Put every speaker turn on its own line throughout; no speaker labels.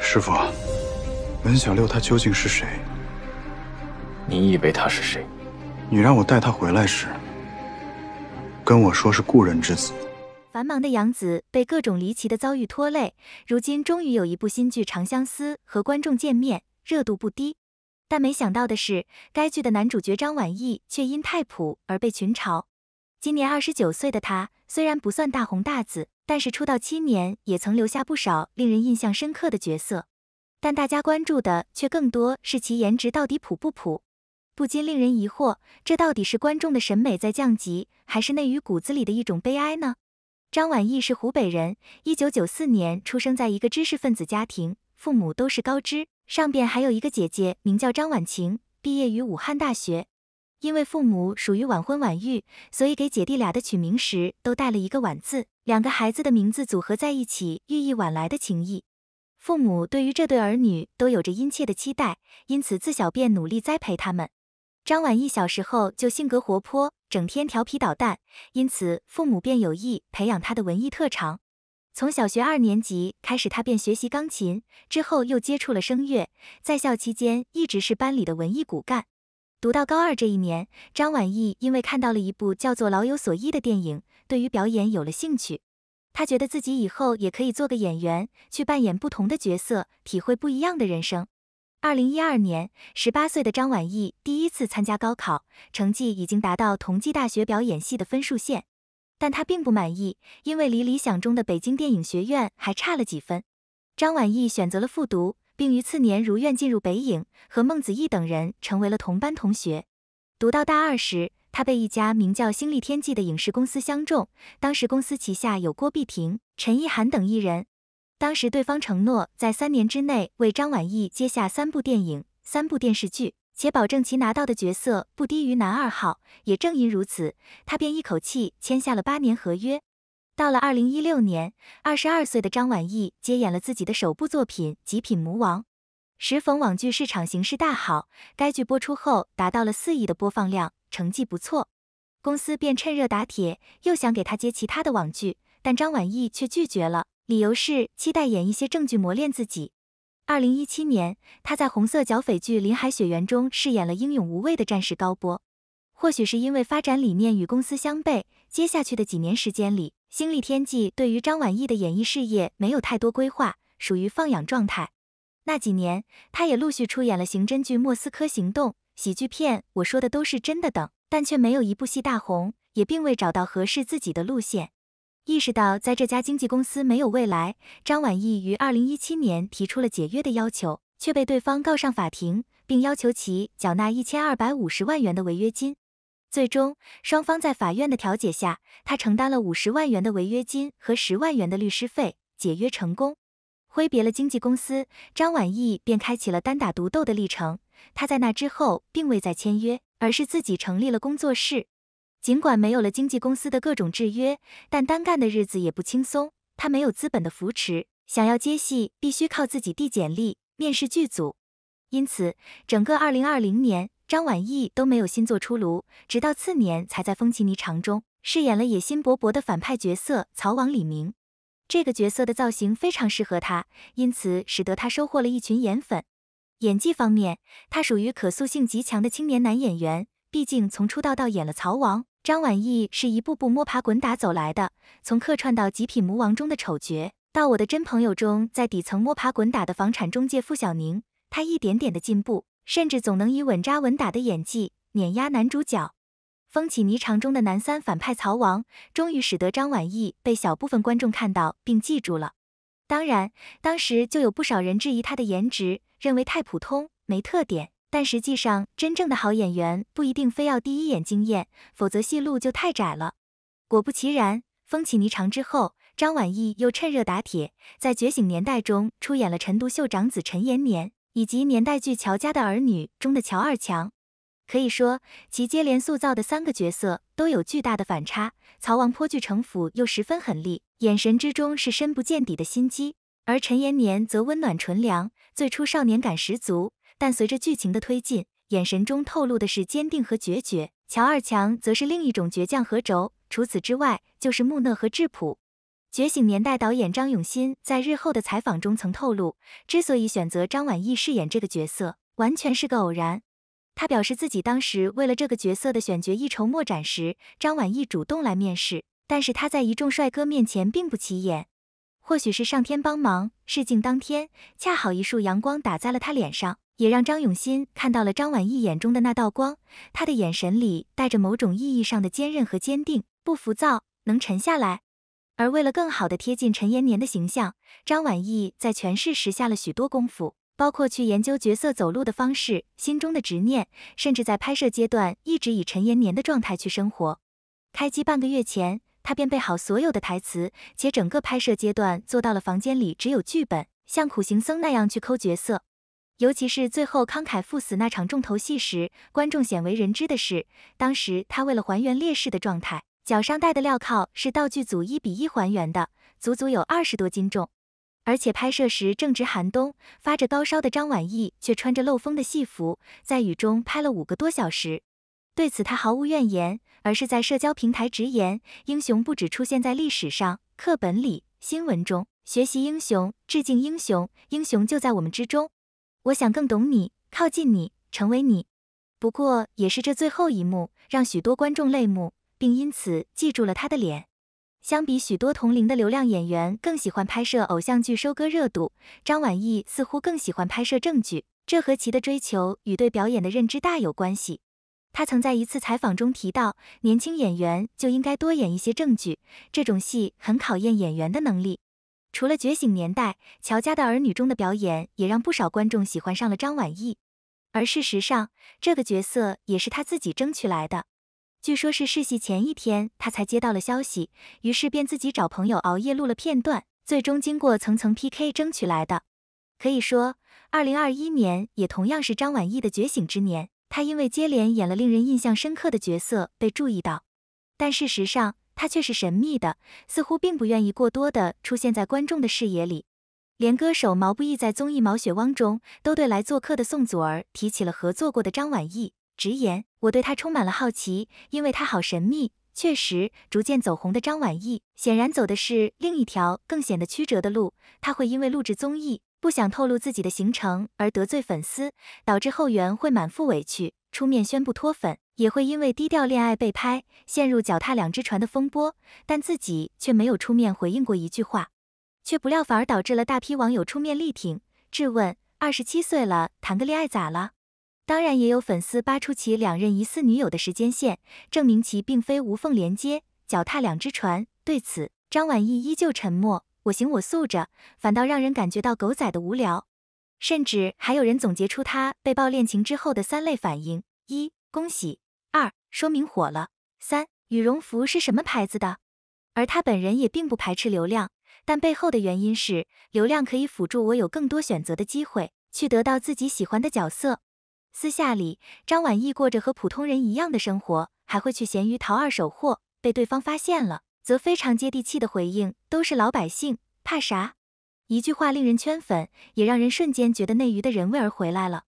师傅，文小六他究竟是谁？你以为他是谁？你让我带他回来时，跟我说是故人之子。繁忙的杨紫被各种离奇的遭遇拖累，如今终于有一部新剧《长相思》和观众见面，热度不低。但没想到的是，该剧的男主角张晚意却因太普而被群嘲。今年二十九岁的他，虽然不算大红大紫，但是出道七年也曾留下不少令人印象深刻的角色，但大家关注的却更多是其颜值到底普不普，不禁令人疑惑，这到底是观众的审美在降级，还是内娱骨子里的一种悲哀呢？张晚意是湖北人，一九九四年出生在一个知识分子家庭，父母都是高知，上边还有一个姐姐，名叫张晚晴，毕业于武汉大学。因为父母属于晚婚晚育，所以给姐弟俩的取名时都带了一个晚字，两个孩子的名字组合在一起，寓意晚来的情谊。父母对于这对儿女都有着殷切的期待，因此自小便努力栽培他们。张晚意小时候就性格活泼，整天调皮捣蛋，因此父母便有意培养他的文艺特长。从小学二年级开始，他便学习钢琴，之后又接触了声乐，在校期间一直是班里的文艺骨干。读到高二这一年，张晚意因为看到了一部叫做《老有所依》的电影，对于表演有了兴趣。他觉得自己以后也可以做个演员，去扮演不同的角色，体会不一样的人生。二零一二年，十八岁的张晚意第一次参加高考，成绩已经达到同济大学表演系的分数线，但他并不满意，因为离理想中的北京电影学院还差了几分。张晚意选择了复读。并于次年如愿进入北影，和孟子义等人成为了同班同学。读到大二时，他被一家名叫星力天际的影视公司相中，当时公司旗下有郭碧婷、陈意涵等艺人。当时对方承诺在三年之内为张晚意接下三部电影、三部电视剧，且保证其拿到的角色不低于男二号。也正因如此，他便一口气签下了八年合约。到了二零一六年，二十二岁的张晚意接演了自己的首部作品《极品魔王》，时逢网剧市场形势大好，该剧播出后达到了四亿的播放量，成绩不错。公司便趁热打铁，又想给他接其他的网剧，但张晚意却拒绝了，理由是期待演一些正剧磨练自己。二零一七年，他在红色剿匪剧《林海雪原》中饰演了英勇无畏的战士高波，或许是因为发展理念与公司相悖，接下去的几年时间里。星力天际对于张晚意的演艺事业没有太多规划，属于放养状态。那几年，他也陆续出演了刑侦剧《莫斯科行动》、喜剧片《我说的都是真的》等，但却没有一部戏大红，也并未找到合适自己的路线。意识到在这家经纪公司没有未来，张晚意于二零一七年提出了解约的要求，却被对方告上法庭，并要求其缴纳一千二百五十万元的违约金。最终，双方在法院的调解下，他承担了五十万元的违约金和十万元的律师费，解约成功。挥别了经纪公司，张晚意便开启了单打独斗的历程。他在那之后并未再签约，而是自己成立了工作室。尽管没有了经纪公司的各种制约，但单干的日子也不轻松。他没有资本的扶持，想要接戏必须靠自己递简历、面试剧组。因此，整个二零二零年。张晚意都没有新作出炉，直到次年才在《风起霓裳》中饰演了野心勃勃的反派角色曹王李明。这个角色的造型非常适合他，因此使得他收获了一群颜粉。演技方面，他属于可塑性极强的青年男演员。毕竟从出道到演了曹王，张晚意是一步步摸爬滚打走来的。从客串到《极品魔王》中的丑角，到《我的真朋友》中在底层摸爬滚打的房产中介付小宁，他一点点的进步。甚至总能以稳扎稳打的演技碾压男主角，《风起霓裳》中的男三反派曹王，终于使得张晚意被小部分观众看到并记住了。当然，当时就有不少人质疑他的颜值，认为太普通没特点。但实际上，真正的好演员不一定非要第一眼惊艳，否则戏路就太窄了。果不其然，《风起霓裳》之后，张晚意又趁热打铁，在《觉醒年代》中出演了陈独秀长子陈延年。以及年代剧《乔家的儿女》中的乔二强，可以说其接连塑造的三个角色都有巨大的反差。曹王颇具城府又十分狠戾，眼神之中是深不见底的心机；而陈延年则温暖纯良，最初少年感十足，但随着剧情的推进，眼神中透露的是坚定和决绝。乔二强则是另一种倔强和轴，除此之外就是木讷和质朴。《觉醒年代》导演张永新在日后的采访中曾透露，之所以选择张晚意饰演这个角色，完全是个偶然。他表示自己当时为了这个角色的选角一筹莫展时，张晚意主动来面试。但是他在一众帅哥面前并不起眼，或许是上天帮忙，试镜当天恰好一束阳光打在了他脸上，也让张永新看到了张晚意眼中的那道光。他的眼神里带着某种意义上的坚韧和坚定，不浮躁，能沉下来。而为了更好地贴近陈延年的形象，张晚意在诠释时下了许多功夫，包括去研究角色走路的方式、心中的执念，甚至在拍摄阶段一直以陈延年的状态去生活。开机半个月前，他便备好所有的台词，且整个拍摄阶段做到了房间里只有剧本，像苦行僧那样去抠角色。尤其是最后慷慨赴死那场重头戏时，观众鲜为人知的是，当时他为了还原烈士的状态。脚上戴的镣铐是道具组一比一还原的，足足有二十多斤重，而且拍摄时正值寒冬，发着高烧的张晚意却穿着漏风的戏服，在雨中拍了五个多小时。对此他毫无怨言，而是在社交平台直言：“英雄不止出现在历史上、课本里、新闻中，学习英雄，致敬英雄，英雄就在我们之中。”我想更懂你，靠近你，成为你。不过也是这最后一幕，让许多观众泪目。并因此记住了他的脸。相比许多同龄的流量演员更喜欢拍摄偶像剧收割热度，张晚意似乎更喜欢拍摄正剧，这和其的追求与对表演的认知大有关系。他曾在一次采访中提到，年轻演员就应该多演一些正剧，这种戏很考验演员的能力。除了《觉醒年代》《乔家的儿女》中的表演，也让不少观众喜欢上了张晚意。而事实上，这个角色也是他自己争取来的。据说，是试戏前一天，他才接到了消息，于是便自己找朋友熬夜录了片段，最终经过层层 PK 争取来的。可以说，二零二一年也同样是张晚意的觉醒之年，他因为接连演了令人印象深刻的角色被注意到，但事实上，他却是神秘的，似乎并不愿意过多的出现在观众的视野里。连歌手毛不易在综艺《毛雪汪》中，都对来做客的宋祖儿提起了合作过的张晚意。直言，我对他充满了好奇，因为他好神秘。确实，逐渐走红的张晚意显然走的是另一条更显得曲折的路。他会因为录制综艺不想透露自己的行程而得罪粉丝，导致后援会满腹委屈，出面宣布脱粉；也会因为低调恋爱被拍，陷入脚踏两只船的风波，但自己却没有出面回应过一句话，却不料反而导致了大批网友出面力挺，质问：二十七岁了，谈个恋爱咋了？当然也有粉丝扒出其两任疑似女友的时间线，证明其并非无缝连接，脚踏两只船。对此，张晚意依旧沉默，我行我素着，反倒让人感觉到狗仔的无聊。甚至还有人总结出他被曝恋情之后的三类反应：一、恭喜；二、说明火了；三、羽绒服是什么牌子的？而他本人也并不排斥流量，但背后的原因是，流量可以辅助我有更多选择的机会，去得到自己喜欢的角色。私下里，张晚意过着和普通人一样的生活，还会去闲鱼淘二手货。被对方发现了，则非常接地气的回应：“都是老百姓，怕啥？”一句话令人圈粉，也让人瞬间觉得内娱的人味儿回来了。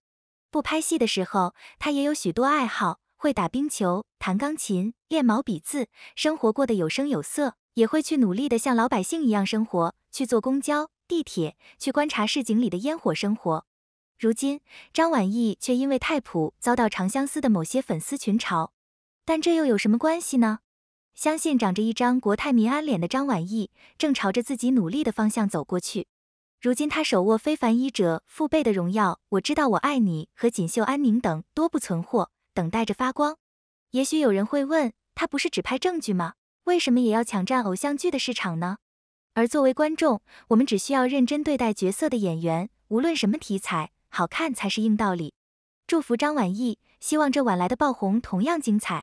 不拍戏的时候，他也有许多爱好，会打冰球、弹钢琴、练毛笔字，生活过得有声有色。也会去努力的像老百姓一样生活，去坐公交、地铁，去观察市井里的烟火生活。如今，张晚意却因为太普遭到《长相思》的某些粉丝群嘲，但这又有什么关系呢？相信长着一张国泰民安脸的张晚意，正朝着自己努力的方向走过去。如今他手握《非凡医者》《父辈的荣耀》《我知道我爱你》和《锦绣安宁》等多部存货，等待着发光。也许有人会问他，不是只拍证据吗？为什么也要抢占偶像剧的市场呢？而作为观众，我们只需要认真对待角色的演员，无论什么题材。好看才是硬道理，祝福张晚意，希望这晚来的爆红同样精彩。